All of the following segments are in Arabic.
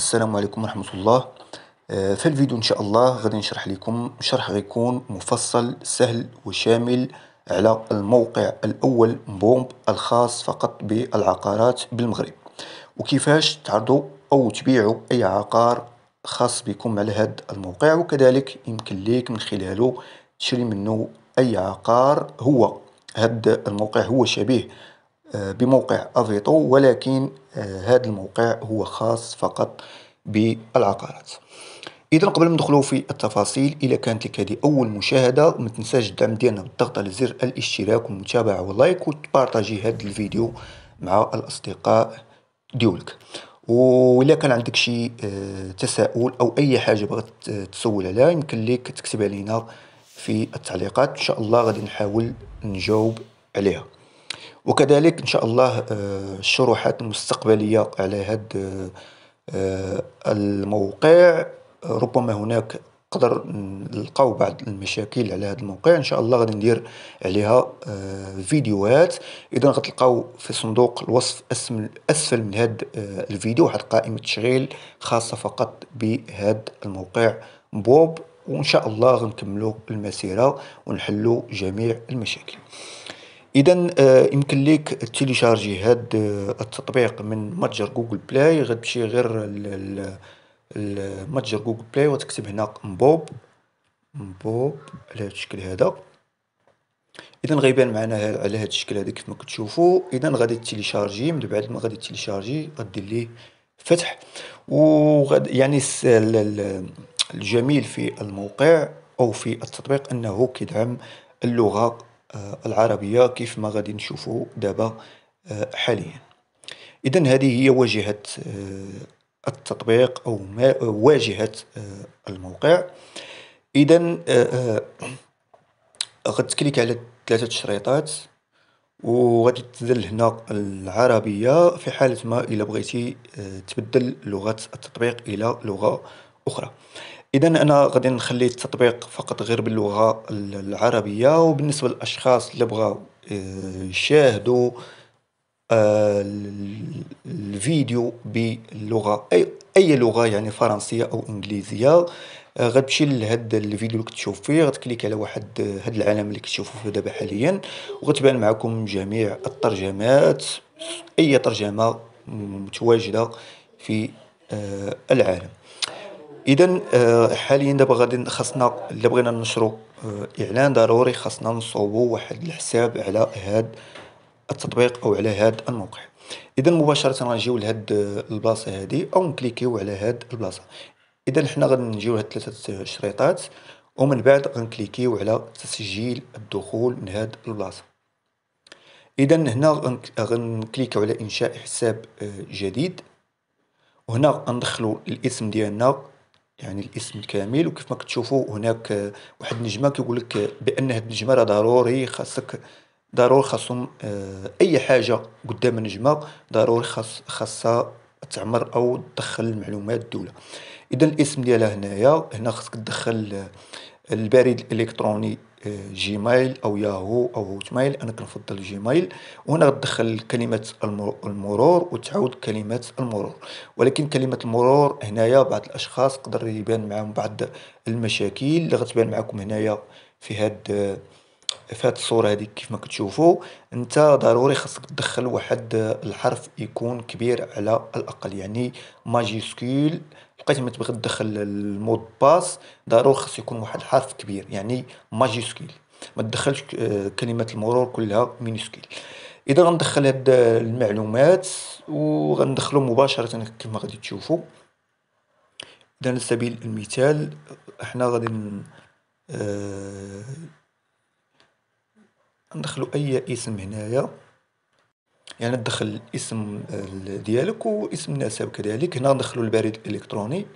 السلام عليكم ورحمة الله آه، في الفيديو إن شاء الله غادي نشرح لكم شرح غيكون مفصل سهل وشامل على الموقع الأول بومب الخاص فقط بالعقارات بالمغرب وكيفاش تعرضوا أو تبيعوا أي عقار خاص بكم على هذا الموقع وكذلك يمكن ليك من خلاله تشري منه أي عقار هو هذا الموقع هو شبيه بموقع أفيتو ولكن آه، هذا الموقع هو خاص فقط بالعقارات اذا قبل ما ندخلو في التفاصيل اذا كانت لك هذه اول مشاهده ما تنساش الدعم ديالنا بالضغط على زر الاشتراك والمتابعه واللايك وتبارطاجي هذا الفيديو مع الاصدقاء ديولك وإلا كان عندك شي آه، تساؤل او اي حاجه بغيت تسول عليها يمكن لك تكتب علينا في التعليقات ان شاء الله غادي نحاول نجاوب عليها وكذلك إن شاء الله الشروحات آه، المستقبليه على هذا آه، آه، الموقع ربما هناك نقدر نلقاو بعض المشاكل على هذا الموقع ان شاء الله غادي ندير عليها فيديوهات اذا غتلقاو في صندوق الوصف اسفل من هذا الفيديو واحد قائمه تشغيل خاصه فقط بهذا الموقع بوب وان شاء الله غنكملوا المسيره ونحلوا جميع المشاكل اذا آه، يمكن ليك تيليشارجي هاد آه، التطبيق من متجر جوجل بلاي غتمشي غير المتجر متجر جوجل بلاي و غتكتب هنا مبوب مبوب على هاد الشكل هدا اذا غيبان معنا على هاد الشكل هدا كيفما كتشوفو اذا غادي تيليشارجي من بعد ما غادي تيليشارجي غدير ليه فتح و يعني الجميل في الموقع او في التطبيق انه كيدعم اللغة آه، العربية كيف ما غادي نشوفو دابا آه، حاليا إذا هذه هي واجهة آه، التطبيق أو واجهة الموقع غادي غتكليك على ثلاثة شريطات وغادي تنزل هنا العربية في حالة ما إلا بغيتي تبدل لغة التطبيق إلى لغة أخرى. إذا أنا غادي نخلي التطبيق فقط غير باللغة العربية وبالنسبة للأشخاص اللي بغاو آه، يشاهدو آه، الفيديو باللغة أي أي لغة يعني فرنسية أو إنجليزية آه، غتمشي لهاد الفيديو اللي كتشوف فيه غتكليك على واحد هاد العلم اللي كتشوفو فيه دابا حاليا وغتبان معاكم جميع الترجمات أي ترجمة متواجدة في العالم. اذا آه، حاليا دابا غادي خاصنا الا بغينا ننشرو آه، اعلان ضروري خاصنا نصوبو واحد الحساب على هاد التطبيق او على هاد الموقع اذا مباشره غنجيو لهاد آه، البلاصه هادي او نكليكيو على هاد البلاصه اذا حنا غنجيو لهاد ثلاثه الشريطات ومن بعد غنكليكيو على تسجيل الدخول من هاد البلاصه اذا هنا غنكليكيو على انشاء حساب جديد وهنا غندخلو الاسم ديالنا يعني الاسم الكامل وكيف ما كتشوفوا هناك واحد النجمه كيقول لك بان هاد النجمه راه ضروري خاصك ضروري خاصهم آه، اي حاجه قدام النجمه ضروري خاص خاصها تعمر او تدخل المعلومات الدوله اذا الاسم ديالها هنايا هنا خاصك تدخل البريد الالكتروني جيميل او ياهو او هوت ميل انا كنفضل جيميل وهنا غدخل كلمه المرور وتعود كلمه المرور ولكن كلمه المرور هنايا بعض الاشخاص قدر يبان معاهم بعض المشاكل اللي غتبان معكم هنايا في هاد في هاد الصورة هذه كيف ما كتشوفوا انت ضروري خاصك تدخل واحد الحرف يكون كبير على الاقل يعني ماجيسكول بقيت ما تبغي تدخل المود باس ضروري خص يكون واحد الحرف كبير يعني ماجيسكيل ما تدخلش آه، كلمات المرور كلها مينيسكيل اذا غندخل هاد المعلومات وغندخلو مباشرة كما غادي تشوفو اذا على سبيل المثال حنا غادي آه، ندخلو اي اسم هنايا. يعني تدخل اسم ديالك واسم النسب كذلك هنا ندخلو البريد الالكتروني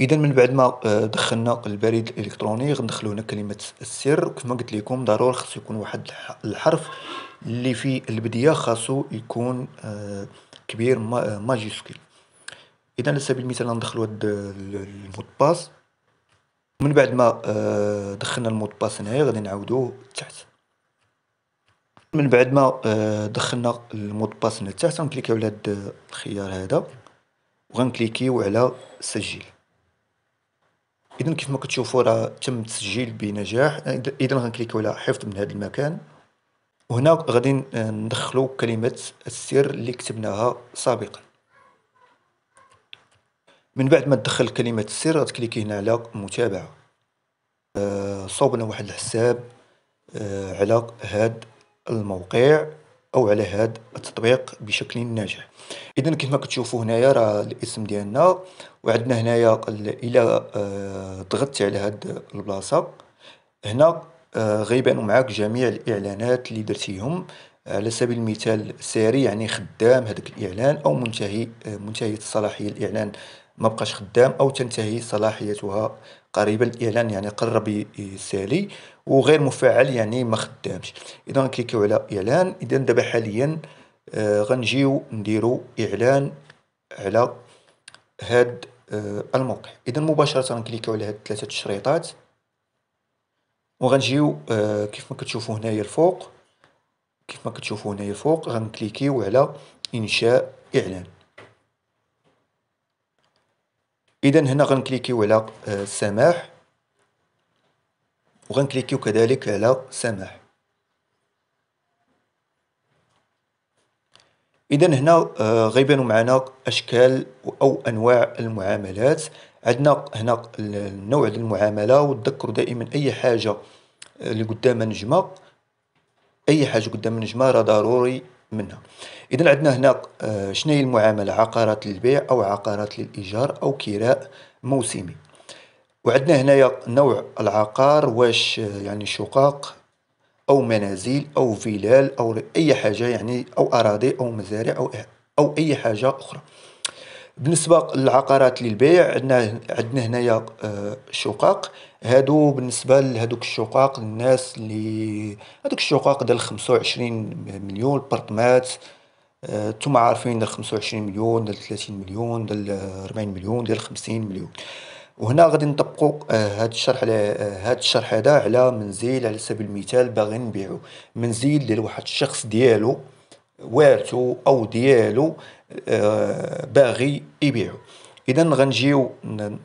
اذا من بعد ما آه، دخلنا البريد الالكتروني غندخلو هنا كلمه السر كما قلت لكم ضروري خاصو يكون واحد الحرف اللي في البدايه خاصو يكون آه، كبير آه، ماجيسكيل اذا على سبيل المثال ندخلو هاد المود باس من بعد ما دخلنا المود باس هنايا غادي نعاودوه تحت من بعد ما آه، دخلنا المود باس هنا لتحت غنكليكيو على هاد الخيار هذا وغنكليكيو على سجل اذا كيف ما كتشوفوا راه تم التسجيل بنجاح اذا غنكليكيو على حفظ من هذا المكان وهنا غادي آه، ندخلو كلمة السر اللي كتبناها سابقا من بعد ما تدخل كلمة السر غتكليكي هنا على متابعة آه، صوبنا واحد الحساب على هاد الموقع او على هاد التطبيق بشكل ناجح اذا كما كتشوفوا هنايا راه الاسم ديالنا وعندنا هنايا الى آه، ضغطت على هاد البلاصه هنا آه، غيبانوا معاك جميع الاعلانات اللي درتيهم على سبيل المثال ساري يعني خدام هذاك الاعلان او منتهي آه، منتهيه الصلاحيه الاعلان ما بقاش خدام او تنتهي صلاحيتها قريبا الاعلان يعني قرب يسالي وغير مفعل يعني ما خدامش اذا نكليكيو على اعلان اذا دابا حاليا آه، غنجيو نديرو اعلان على هاد آه، الموقع اذا مباشره نكليكيو على هاد ثلاثه الشريطات وغنجيو آه، كيف ما كتشوفوا هنايا الفوق كيف ما كتشوفوا هنايا الفوق غنكليكيو على انشاء اعلان إذا هنا غنكليكيو على السماح آه، وغنكليكيو كذلك على سماح إذا هنا آه، غيبانو معنا أشكال أو أنواع المعاملات عندنا هنا النوع المعاملة وتذكروا دائما أي حاجة اللي آه، قدام نجمة أي حاجة قدام نجمة راه ضروري منها اذا عندنا هنا آه، شنو هي المعامله عقارات للبيع او عقارات للايجار او كراء موسمي وعندنا هنايا نوع العقار واش آه، يعني شقاق او منازل او فيلال او اي حاجه يعني او اراضي او مزارع او او اي حاجه اخرى بالنسبه للعقارات للبيع عندنا عندنا هنايا آه، شقق هادو بالنسبه لهذوك الشقق الناس اللي هذوك الشقق ديال 25 مليون البارطمات آه، نتوما عارفين ديال 25 مليون ديال 30 مليون ديال 40 مليون ديال 50 مليون وهنا غادي نطبقوا آه، هاد الشرح على هذا آه، الشرح هذا على منزل على سبيل المثال باغي نبيعو منزل ديال واحد الشخص ديالو وارثو او ديالو أه باغي يبيعو اذا غنجيو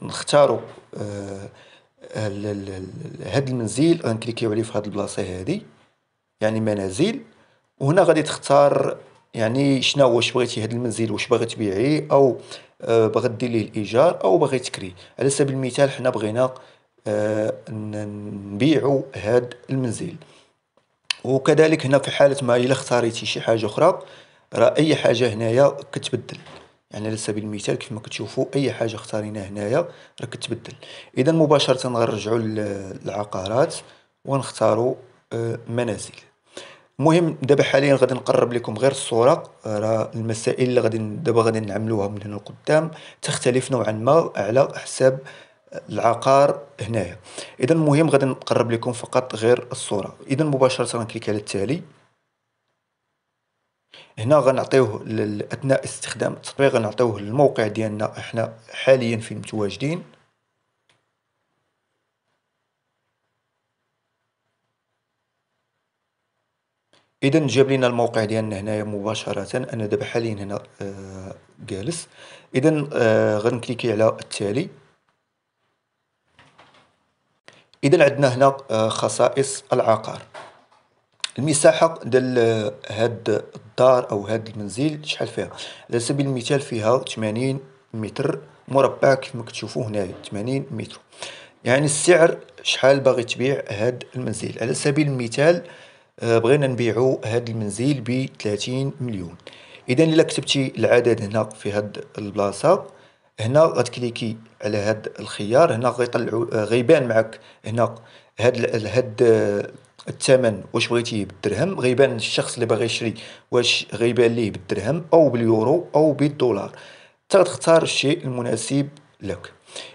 نختاروا أه هاد المنزل غنكليكيو عليه في هاد البلاصه هادي يعني منازل وهنا غادي تختار يعني شنو واش بغيتي هاد المنزل واش باغي تبيعيه او آه، باغي دير ليه الايجار او باغي تكري على سبيل المثال حنا بغينا آه، نبيعو هاد المنزل وكذلك هنا في حاله ما الا اختاريتي شي حاجه اخرى راه اي حاجه هنايا كتبدل يعني على سبيل المثال كيف ما كتشوفوا اي حاجه اختاريناها هنايا راه كتبدل اذا مباشره غنرجعوا للعقارات ونختاروا آه، منازل المهم دابا حاليا غادي نقرب لكم غير الصوره آه، راه المسائل اللي غادي دابا غادي نعملوها من هنا لقدام تختلف نوعا ما على حساب العقار هنايا اذا المهم غادي نقرب لكم فقط غير الصوره اذا مباشره غنكليك على التالي هنا غنعطيوه اثناء استخدام التطبيق غنعطيوه الموقع ديالنا احنا حاليا فين متواجدين اذا جاب لنا الموقع ديالنا هنايا مباشره انا دابا حاليا هنا آه جالس اذا آه غنكليكي على التالي اذا عندنا هنا آه خصائص العقار المساحة ديال هاد الدار أو هاد المنزل شحال فيها؟ على سبيل المثال فيها تمانين متر مربع كيفما كتشوفو هنايا تمانين متر، يعني السعر شحال باغي تبيع هاد المنزل، على سبيل المثال آه، بغينا نبيعو هاد المنزل بتلاتين مليون، اذا إلا كتبتي العدد هنا في هاد البلاصة هنا غتكليكي على هاد الخيار هنا غيطلعو آه، غيبان معاك هنا هاد هاد. الثمن واش بغيتيه بالدرهم غيبان الشخص اللي باغي يشري واش غيبان ليه بالدرهم او باليورو او بالدولار حتى تختار الشيء المناسب لك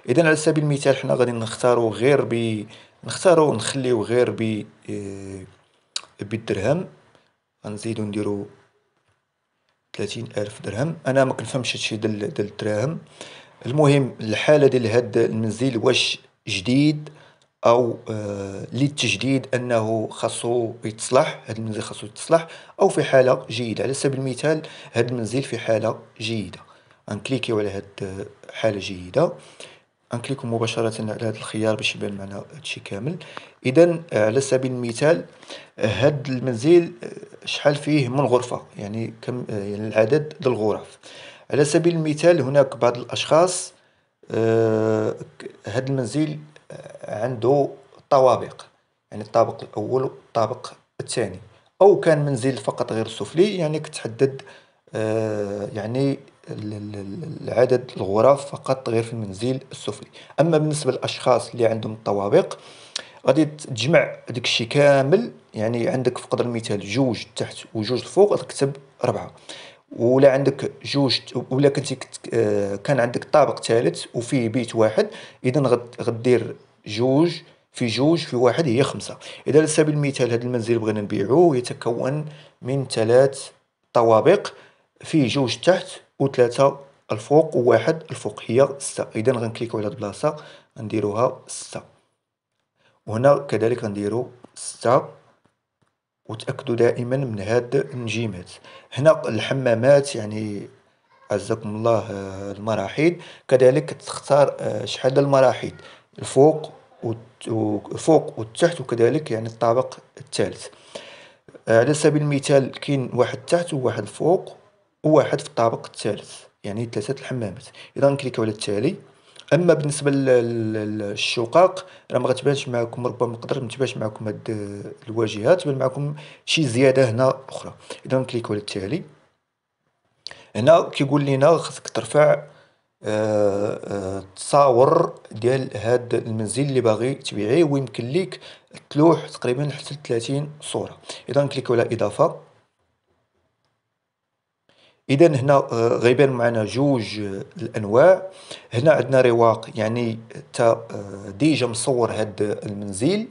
اذا على سبيل المثال حنا غادي نختارو غير ب نختارو نخليو غير ب آه، بالدرهم غنزيدو نديرو ثلاثين الف درهم انا ما كنفهمش هادشي ديال ديال الدراهم المهم الحاله ديال هاد المنزل واش جديد او آه، للتجديد انه خاصو يتصلح هذا المنزل خاصو يتصلح او في حاله جيده على سبيل المثال هذا المنزل في حاله جيده غنكليكيو على هاد آه، حاله جيده غنكليكو مباشره على هذا الخيار باش يبان معنا هادشي كامل اذا آه، على سبيل المثال هاد المنزل شحال فيه من غرفه يعني كم يعني العدد ديال الغرف على سبيل المثال هناك بعض الاشخاص هاد المنزل عنده طوابق يعني الطابق الأول والطابق الثاني أو كان منزل فقط غير سفلي يعني كتحدد آه، يعني العدد الغرف فقط غير في المنزل السفلي أما بالنسبة للأشخاص اللي عندهم الطوابق غادي تجمع داك كامل يعني عندك في قدر المثال جوج تحت وجوج الفوق تكتب ربعة ولا عندك جوج ولا كنتي آه، كان عندك طابق ثالث وفيه بيت واحد اذا غدير جوج في جوج في واحد هي خمسة اذا على سبيل المثال هذا المنزل بغينا نبيعو يتكون من ثلاث طوابق فيه جوج تحت وثلاثة الفوق وواحد الفوق هي ستة اذا غنكليكو على هاد البلاصة غنديروها ستة وهنا كذلك غنديرو ستة وتاكدوا دائما من هاد النجيمات هنا الحمامات يعني عزكم الله آه، المراحيض كذلك تختار آه، شحال المراحيض الفوق وفوق والتحت وكذلك يعني الطابق الثالث آه، على سبيل المثال كاين واحد تحت وواحد فوق وواحد في الطابق الثالث يعني ثلاثه الحمامات اذا نكليكو على التالي اما بالنسبه للشقاق راه ما غتبانش معكم ربما قدر ما معكم هاد الواجهه تبان معكم شي زياده هنا اخرى اذا نكليكو على التالي هنا كيقول لنا خاصك ترفع التصاور آه، آه، ديال هاد المنزل اللي باغي تبيعيه ويمكن ليك تلوح تقريبا حتى 30 صوره اذا نكليكو على اضافه اذا هنا آه، غيبان معنا جوج آه، الانواع هنا عندنا رواق يعني تا آه، ديجا مصور هاد المنزل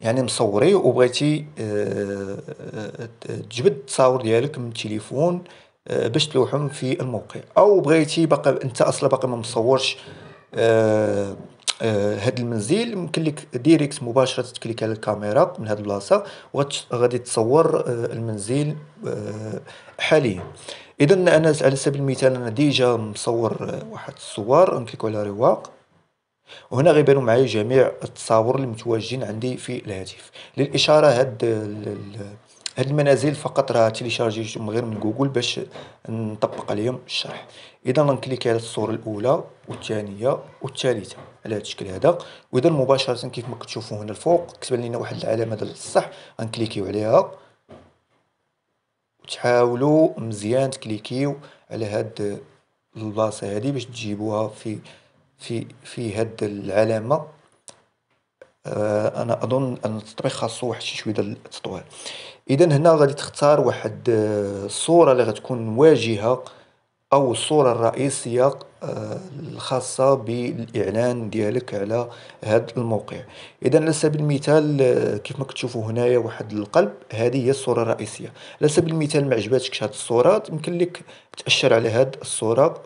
يعني مصوريه وبغيتي تجبد التصاور ديالك من التليفون باش تلوحهم في الموقع او بغيتي بقى انت اصلا باقي ما مصورش هاد المنزل يمكن لك ديريكت مباشره تكليك على الكاميرا من هاد البلاصه وغادي تصور المنزل حاليا اذا انا على سبيل المثال انا ديجا مصور واحد الصور نكليكو على رواق وهنا غيبانو معايا جميع التصاور اللي متواجدين عندي في الهاتف للاشاره هاد هاد المنازل فقط راه تيليشارجيتهم غير من جوجل باش نطبق عليهم الشرح اذا غنكليكي على الصوره الاولى والثانيه والثالثه على هذا الشكل هذا واذا مباشره كيف ما كتشوفوا هنا الفوق كتب لنا واحد العلامه ديال الصح غنكليكيو عليها تحاولوا مزيان تكليكيو على هاد البلاصة هادي باش تجيبوها في في في هاد العلامة آه، أنا أظن أن التطبيق خاصو واحد شي شوية ديال التطوير اذا هنا غادي تختار واحد آه، الصورة اللي غتكون واجهة. او الصورة الرئيسية آه، الخاصة بالاعلان ديالك على هاد الموقع اذا على سبيل المثال آه، كيف ما كتشوفوا هنايا واحد القلب هذه هي الصورة الرئيسية على سبيل المثال ما عجباتكش هاد الصورة يمكن لك تأشر على هاد الصورة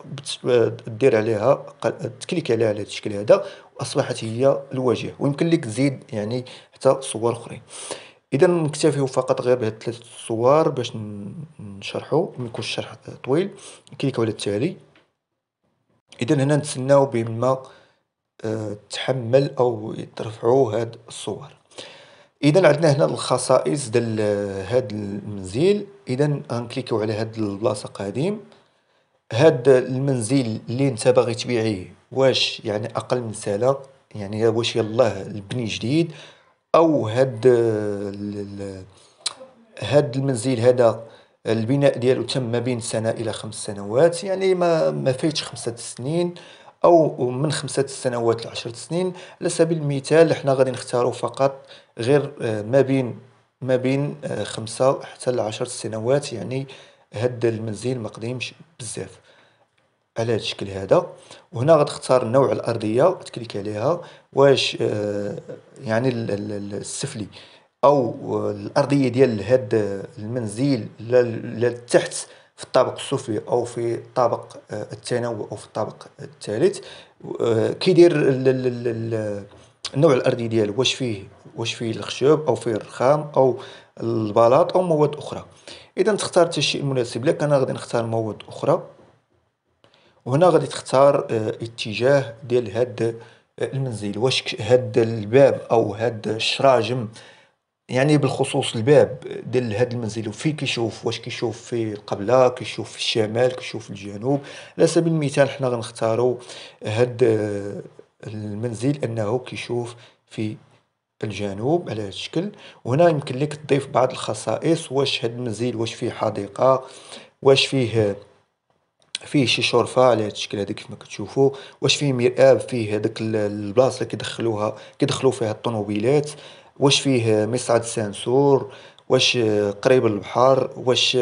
آه، دير عليها تكليك عليها على هاد الشكل هذا واصبحت هي الواجهة ويمكن لك تزيد يعني حتى صور اخرين إذا نكتفيو فقط غير بهاد ثلاث الصور باش نشرحو ميكونش الشرح طويل، نكليكيو على التالي، إذا هنا نتسناو بما آه، تحمل أو ترفعو هاد الصور، إذا عندنا هنا الخصائص ديال آه، هاد المنزل إذا غنكليكيو على هاد البلاصة قديم، هاد المنزل اللي نتا باغي تبيعيه واش يعني أقل من سالة يعني واش يلاه البني جديد. او هاد هاد المنزل هذا البناء ديالو تم ما بين سنه الى خمس سنوات يعني ما ما فايتش خمسة سنين او من خمسة سنوات لعشرة سنين على سبيل المثال حنا غادي نختاروا فقط غير آه، ما بين ما بين آه، خمسة حتى لعشر سنوات يعني هاد المنزل ما قديمش بزاف على هذا الشكل هذا وهنا غتختار نوع الارضيه تكليك عليها واش آه، يعني السفلي او الارضيه ديال هاد المنزل لا في الطابق السفلي او في الطابق آه، الثانوي او في الطابق الثالث آه، كيدير النوع الارضي ديالو واش فيه واش فيه الخشب او فيه الرخام او البلاط او مواد اخرى اذا تختار الشيء المناسب لك انا غادي نختار مواد اخرى وهنا غادي تختار آه، اتجاه ديال هاد آه، المنزل واش هاد الباب او هاد الشراجم يعني بالخصوص الباب ديال هاد المنزل وفي كيشوف واش كيشوف في القبله كيشوف في الشمال كيشوف في الجنوب على سبيل المثال حنا غنختاروا هاد آه، المنزل انه كيشوف في الجنوب على هذا الشكل وهنا يمكن لك تضيف بعض الخصائص واش هاد المنزل واش فيه حديقه واش فيه فيه شي شرفة على هاد الشكل هذا كيف ما كتشوفوا واش فيه مرآب فيه هذاك البلاصة اللي كيدخلوها كيدخلوا فيها الطوموبيلات واش فيه مصعد سانسور واش قريب للبحر واش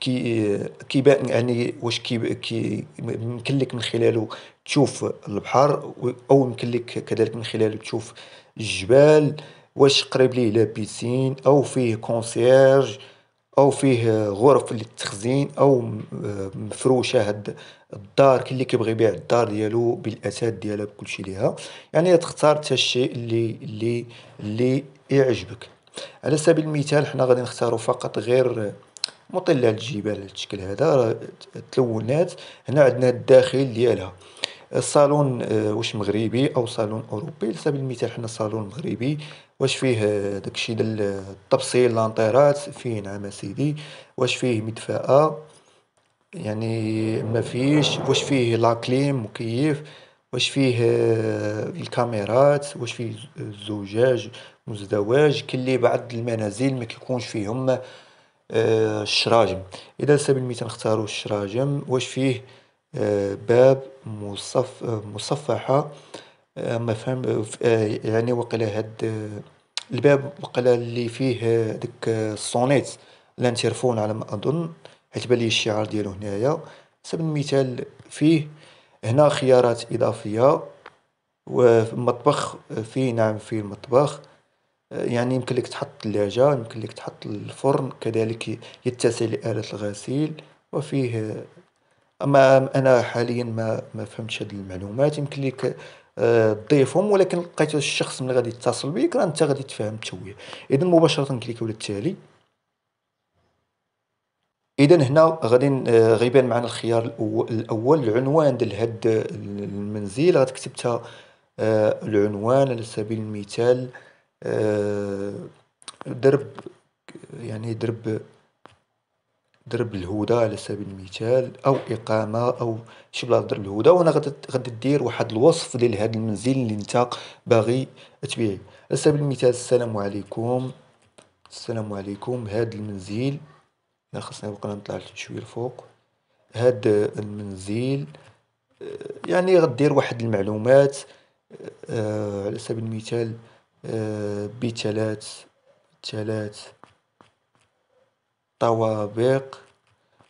كي كيبان يعني واش كي كي يمكن لك من خلاله تشوف البحر او يمكن لك كذلك من خلاله تشوف الجبال واش قريب ليه لا بيسين او فيه كونسيرج. أو فيه غرف للتخزين أو آه، مفروشة هاد الدار كل اللي كيبغي يبيع الدار ديالو بالأثاث ديالها بكلشي ليها يعني تختار حتى الشيء اللي اللي اللي يعجبك على سبيل المثال حنا غادي نختارو فقط غير آه، مطلة الجبال الشكل هذا تلونات هنا عندنا الداخل ديالها. الصالون آه، واش مغربي او صالون اوروبي على سبيل المثال حنا صالون مغربي واش فيه آه، داكشي ديال التبصيل آه، لانطيرات فيه نعم اسيدي واش فيه مدفأة يعني ما فيش واش فيه لاكليم مكيف واش فيه الكاميرات واش فيه الزجاج مزدواج كل اللي بعض المنازل ما كيكونش فيهم الشراجم اذا على سبيل المثال نختاروا الشراجم واش فيه آه، باب مصف مصفحة آه، مفهم آه، يعني وقلا هاد الباب وقلا اللي فيه ديك الصونيت لانتيرفون على ما أظن حيت لي الشعار ديالو هنايا سبب المثال فيه هنا خيارات إضافية وفي المطبخ فيه نعم فيه المطبخ يعني يمكن لك تحط الثلاجة يمكن لك تحط الفرن كذلك يتسع لآلة الغسيل وفيه. اما انا حاليا ما ما فهمتش هذه المعلومات يمكن لك تضيفهم آه، ولكن لقيت الشخص من غادي يتصل بك راه انت غادي تفهم تويه اذا مباشره كليك على التالي اذا هنا غادي آه، غيبان معنا الخيار الاول العنوان ديال هاد المنزل غتكتب حتى آه، العنوان على سبيل المثال درب يعني درب درب الهدى على سبيل المثال او اقامه او شي بلاصه درب الهدى وانا غادي دير واحد الوصف ديال هذا المنزل اللي انت باغي تبيعه على سبيل المثال السلام عليكم السلام عليكم هذا المنزل لا خاصني نبقى نطلع شويه الفوق هذا المنزل آه، يعني غدير واحد المعلومات آه، على سبيل المثال آه، بثلاث ثلاث طوابق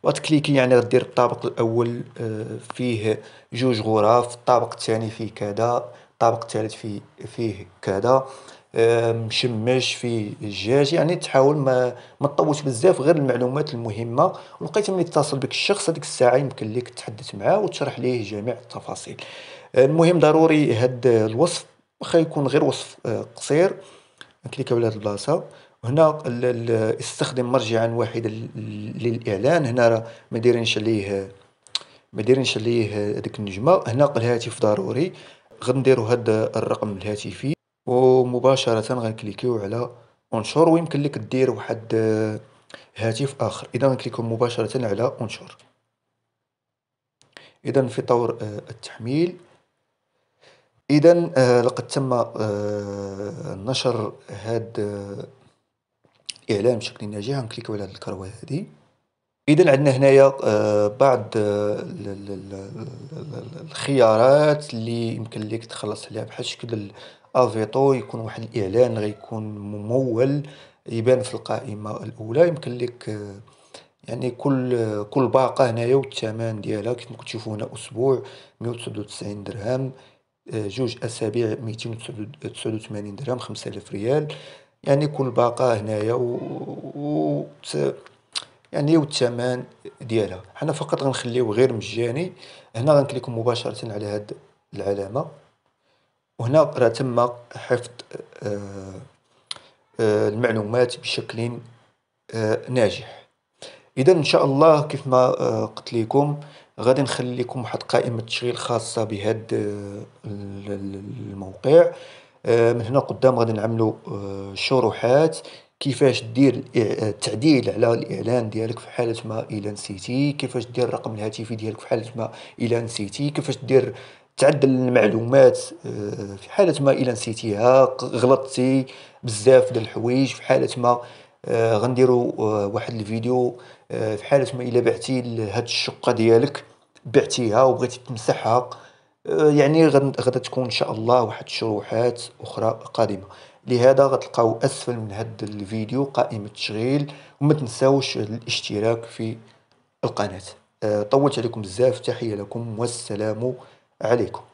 وتكليكي يعني غدير الطابق الأول آه، فيه جوج غرف الطابق التاني فيه كذا الطابق التالت فيه فيه كذا آه، مشمش فيه الجاج يعني تحاول ما ما تطوش بزاف غير المعلومات المهمه ولقيت ملي اتصل بك الشخص هذيك الساعه يمكن لك تحدث معاه وتشرح ليه جميع التفاصيل آه، المهم ضروري هاد الوصف واخا يكون غير وصف قصير نكليكيو على هاد البلاصه هنا استخدم مرجعا واحدا للاعلان هنا راه ما دايرينش عليه ما دايرينش عليه هذيك النجمه هنا الهاتف ضروري غنديروا هذا الرقم الهاتفي ومباشره غنكليكيو على انشر ويمكن لك دير واحد هاتف اخر اذا غنكليكو مباشره على انشر اذا في طور آه، التحميل اذا آه، لقد تم آه، نشر هذا اعلان بشكل ناجح غنكليكو على هذه الكروه هذه اذا عندنا هنايا آه، بعض آه، الخيارات اللي يمكن لك تخلص عليها بحال شكل الافيتو يكون واحد الاعلان غيكون ممول يبان في القائمه الاولى يمكن لك آه، يعني كل كل باقه هنايا والثمن ديالها كيف ما كتشوفوا هنا اسبوع 199 درهم جوج اسابيع 289 درهم 5000 ريال يعني يكون باقة هنايا و, و... يعني والثمن ديالها حنا فقط غنخليو غير مجاني هنا غنكليكو مباشره على هاد العلامه وهنا راه تم حفظ آه آه المعلومات بشكل آه ناجح اذا ان شاء الله كيف ما آه، قلت لكم غادي نخلي لكم واحد قائمه تشغيل خاصه بهاد آه، الموقع آه، من هنا قدام غادي نعملو آه، شروحات كيفاش دير آه، التعديل على الاعلان ديالك في حاله ما الى نسيتي كيفاش دير الرقم الهاتفي ديالك في حاله ما الى نسيتي كيفاش دير تعدل المعلومات في حاله ما الى نسيتيها غلطتي بزاف ديال الحوايج في حاله ما غنديروا واحد الفيديو في حاله ما الى بعتي هاد الشقه ديالك بعتيها وبغيتي تمسحها آه، يعني غدا تكون ان شاء الله واحد الشروحات اخرى قادمه لهذا غتلقاو اسفل من هذا الفيديو قائمه التشغيل وما تنساوش الاشتراك في القناه آه، طولت عليكم بزاف تحيه لكم والسلام عليكم